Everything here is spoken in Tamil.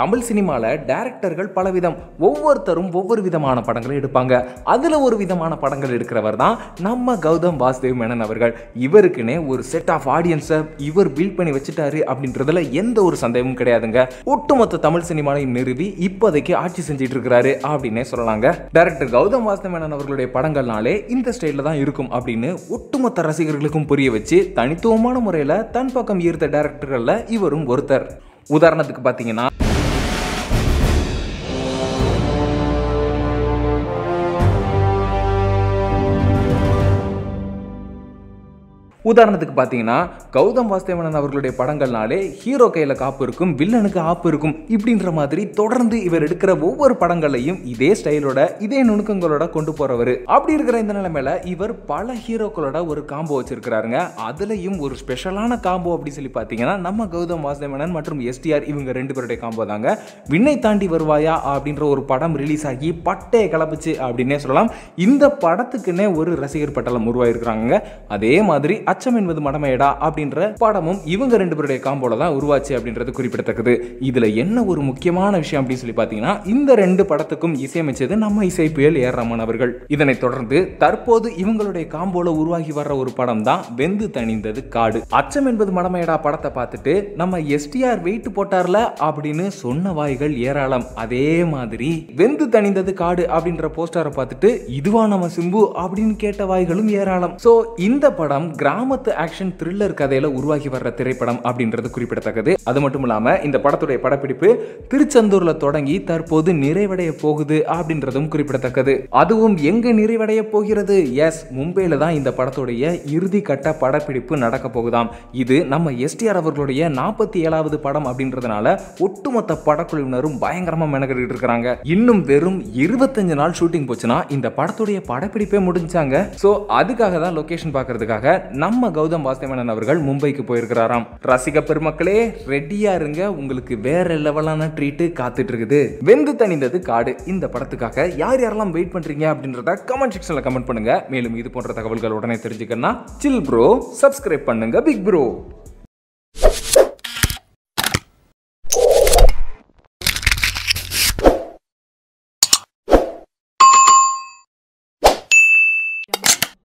தமிழ் சினிமாவில் டேரக்டர்கள் பலவிதம் ஒவ்வொருத்தரும் ஒவ்வொரு விதமான படங்களை எடுப்பாங்க அதில் ஒரு விதமான படங்கள் எடுக்கிறவர் தான் நம்ம கௌதம் வாசுதேவ் மேனன் அவர்கள் இவருக்குன்னே ஒரு செட் ஆஃப் ஆடியன்ஸை இவர் பில்ட் பண்ணி வச்சுட்டாரு அப்படின்றதுல எந்த ஒரு சந்தேகமும் கிடையாதுங்க ஒட்டுமொத்த தமிழ் சினிமாவையும் நிறுவி இப்போதைக்கு ஆட்சி செஞ்சுட்டு இருக்கிறாரு அப்படின்னே சொல்லலாங்க டேரக்டர் கௌதம் வாசுதேவ் மேனன் அவர்களுடைய படங்கள்னாலே இந்த ஸ்டைலில் தான் இருக்கும் அப்படின்னு ஒட்டுமொத்த ரசிகர்களுக்கும் புரிய வச்சு தனித்துவமான முறையில் தன் பக்கம் ஈர்த்த டேரக்டர்களில் இவரும் ஒருத்தர் உதாரணத்துக்கு பார்த்தீங்கன்னா உதாரணத்துக்கு பார்த்தீங்கன்னா கௌதம் வாஸ்தேவனன் அவர்களுடைய படங்கள்னாலே ஹீரோ கையில் காப்பு இருக்கும் வில்லனுக்கு ஆப்பு இருக்கும் இப்படின்ற மாதிரி தொடர்ந்து இவர் எடுக்கிற ஒவ்வொரு படங்களையும் இதே ஸ்டைலோட இதே நுணுக்கங்களோட கொண்டு போறவர் அப்படி இருக்கிற இந்த நிலைமையில இவர் பல ஹீரோக்களோட ஒரு காம்போ வச்சிருக்கிறாருங்க அதுலயும் ஒரு ஸ்பெஷலான காம்போ அப்படின்னு சொல்லி பார்த்தீங்கன்னா நம்ம கௌதம் வாஸ்தேவனன் மற்றும் எஸ்டிஆர் இவங்க ரெண்டு பேருடைய காம்போ தாங்க விண்ணை தாண்டி வருவாயா அப்படின்ற ஒரு படம் ரிலீஸ் ஆகி பட்டே கலப்புச்சு அப்படின்னே சொல்லலாம் இந்த படத்துக்குன்னே ஒரு ரசிகர் பட்டலம் உருவாயிருக்கிறாங்க அதே மாதிரி அச்சம் என்பது மடமையடா அப்படின்ற படமும் இவங்க ரெண்டு பேருடைய காம்போல தான் உருவாச்சு அப்படின்றது குறிப்பிடத்தக்கது இதுல என்ன ஒரு முக்கியமான விஷயம் அப்படின்னு சொல்லி பாத்தீங்கன்னா இந்த ரெண்டு படத்துக்கும் இசையமைச்சது நம்ம இசை புயல் ஏர் ரமன் அவர்கள் இதனைத் தொடர்ந்து தற்போது இவங்களுடைய காம்போல உருவாகி வர்ற ஒரு படம் தான் வெந்து தணிந்தது காடு அச்சம் என்பது மடமையடா படத்தை பார்த்துட்டு நம்ம எஸ்டிஆர் வெயிட் போட்டார்ல அப்படின்னு சொன்ன வாய்கள் ஏராளம் அதே மாதிரி வெந்து தணிந்தது காடு அப்படின்ற போஸ்டரை பார்த்துட்டு இதுவா நம்ம சிம்பு அப்படின்னு கேட்ட வாய்களும் ஏராளம் சோ இந்த படம் கிராம கிராமத்து ஆக்ஷன் த்ரில்லர் கதையில உருவாகி வர்ற திரைப்படம் அப்படின்றது குறிப்பிடத்தக்கது அது மட்டும் இல்லாம இந்த படத்துடைய படப்பிடிப்பு திருச்செந்தூர்ல தொடங்கி தற்போது நிறைவடைய போகுது அப்படின்றதும் குறிப்பிடத்தக்கது அதுவும் எங்க நிறைவடைய போகிறது எஸ் மும்பையில தான் இந்த படத்துடைய இறுதி கட்ட படப்பிடிப்பு நடக்க போகுதாம் இது நம்ம எஸ்டிஆர் அவர்களுடைய நாற்பத்தி ஏழாவது படம் அப்படின்றதுனால ஒட்டுமொத்த படக்குழுவினரும் பயங்கரமா மெனக்கிட்டு இருக்கிறாங்க இன்னும் வெறும் இருபத்தஞ்சு நாள் ஷூட்டிங் போச்சுன்னா இந்த படத்துடைய படப்பிடிப்பே முடிஞ்சாங்க ஸோ அதுக்காக தான் லொகேஷன் பார்க்கறதுக்காக நம்ம நம்ம கௌதம் வாசவனன் அவர்கள் மும்பைக்கு போயிருக்கிறாராம் ரசிக பெருமக்களே ரெடியா இருங்க உங்களுக்கு வேற லெவலான ட்ரீட்டு காத்துட்டு இருக்குது வெந்து தணிந்தது காடு இந்த படத்துக்காக யார் யாரெல்லாம் வெயிட் பண்றீங்க அப்படின்றத கமெண்ட் செக்ஷன்ல கமெண்ட் பண்ணுங்க மேலும் இது போன்ற தகவல்கள் உடனே தெரிஞ்சுக்கணும் சில் ப்ரோ சப்ஸ்கிரைப் பண்ணுங்க பிக் ப்ரோ